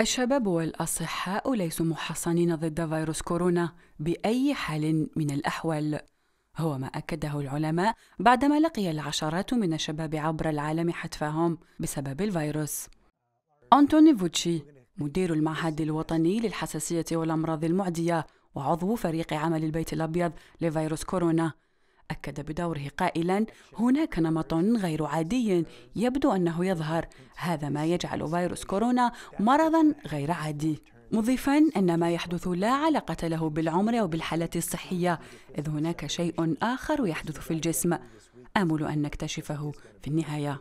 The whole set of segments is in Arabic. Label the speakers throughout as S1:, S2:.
S1: الشباب والأصحاء ليسوا محصنين ضد فيروس كورونا بأي حال من الأحوال هو ما أكده العلماء بعدما لقي العشرات من الشباب عبر العالم حتفهم بسبب الفيروس أنتوني فوتشي مدير المعهد الوطني للحساسية والأمراض المعدية وعضو فريق عمل البيت الأبيض لفيروس كورونا أكد بدوره قائلا هناك نمط غير عادي يبدو أنه يظهر هذا ما يجعل فيروس كورونا مرضا غير عادي مضيفا ان ما يحدث لا علاقه له بالعمر او بالحاله الصحيه اذ هناك شيء اخر يحدث في الجسم امل ان نكتشفه في النهايه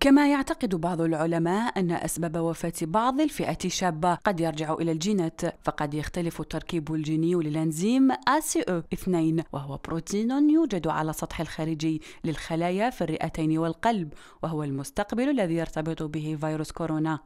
S1: كما يعتقد بعض العلماء أن أسباب وفاة بعض الفئات الشابة قد يرجع إلى الجينات فقد يختلف التركيب الجيني للأنزيم ACE2 وهو بروتين يوجد على السطح الخارجي للخلايا في الرئتين والقلب وهو المستقبل الذي يرتبط به فيروس كورونا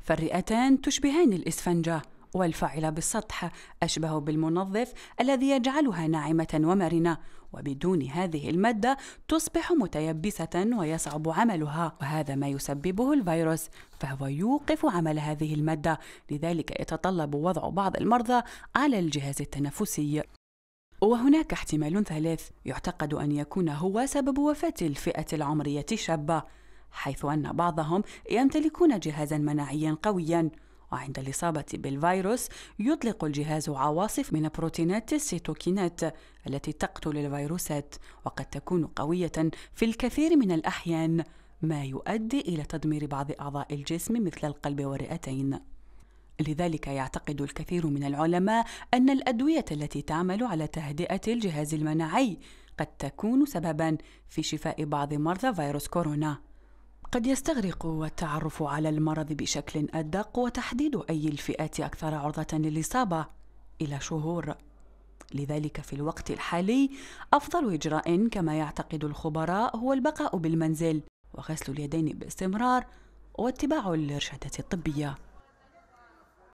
S1: فالرئتان تشبهان الإسفنجة والفاعله بالسطح أشبه بالمنظف الذي يجعلها ناعمة ومرنة وبدون هذه المادة تصبح متيبسة ويصعب عملها وهذا ما يسببه الفيروس فهو يوقف عمل هذه المادة لذلك يتطلب وضع بعض المرضى على الجهاز التنفسي وهناك احتمال ثالث يعتقد أن يكون هو سبب وفاة الفئة العمرية الشابة حيث أن بعضهم يمتلكون جهازا مناعيا قويا وعند الإصابة بالفيروس يطلق الجهاز عواصف من بروتينات السيتوكينات التي تقتل الفيروسات وقد تكون قوية في الكثير من الأحيان ما يؤدي إلى تدمير بعض أعضاء الجسم مثل القلب والرئتين لذلك يعتقد الكثير من العلماء أن الأدوية التي تعمل على تهدئة الجهاز المناعي قد تكون سببا في شفاء بعض مرضى فيروس كورونا قد يستغرق التعرف على المرض بشكل أدق وتحديد أي الفئات أكثر عرضة للإصابة إلى شهور لذلك في الوقت الحالي أفضل إجراء كما يعتقد الخبراء هو البقاء بالمنزل وغسل اليدين باستمرار واتباع الإرشادات الطبية